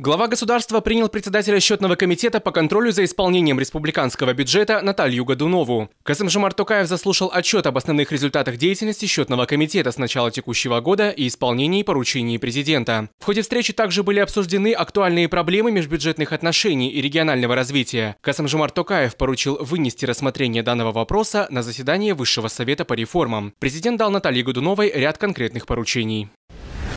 Глава государства принял председателя счетного комитета по контролю за исполнением республиканского бюджета Наталью Годунову. касым Касымжимар Токаев заслушал отчет об основных результатах деятельности счетного комитета с начала текущего года и исполнении поручений президента. В ходе встречи также были обсуждены актуальные проблемы межбюджетных отношений и регионального развития. касым Касымжимар Токаев поручил вынести рассмотрение данного вопроса на заседание Высшего совета по реформам. Президент дал Наталье Годуновой ряд конкретных поручений.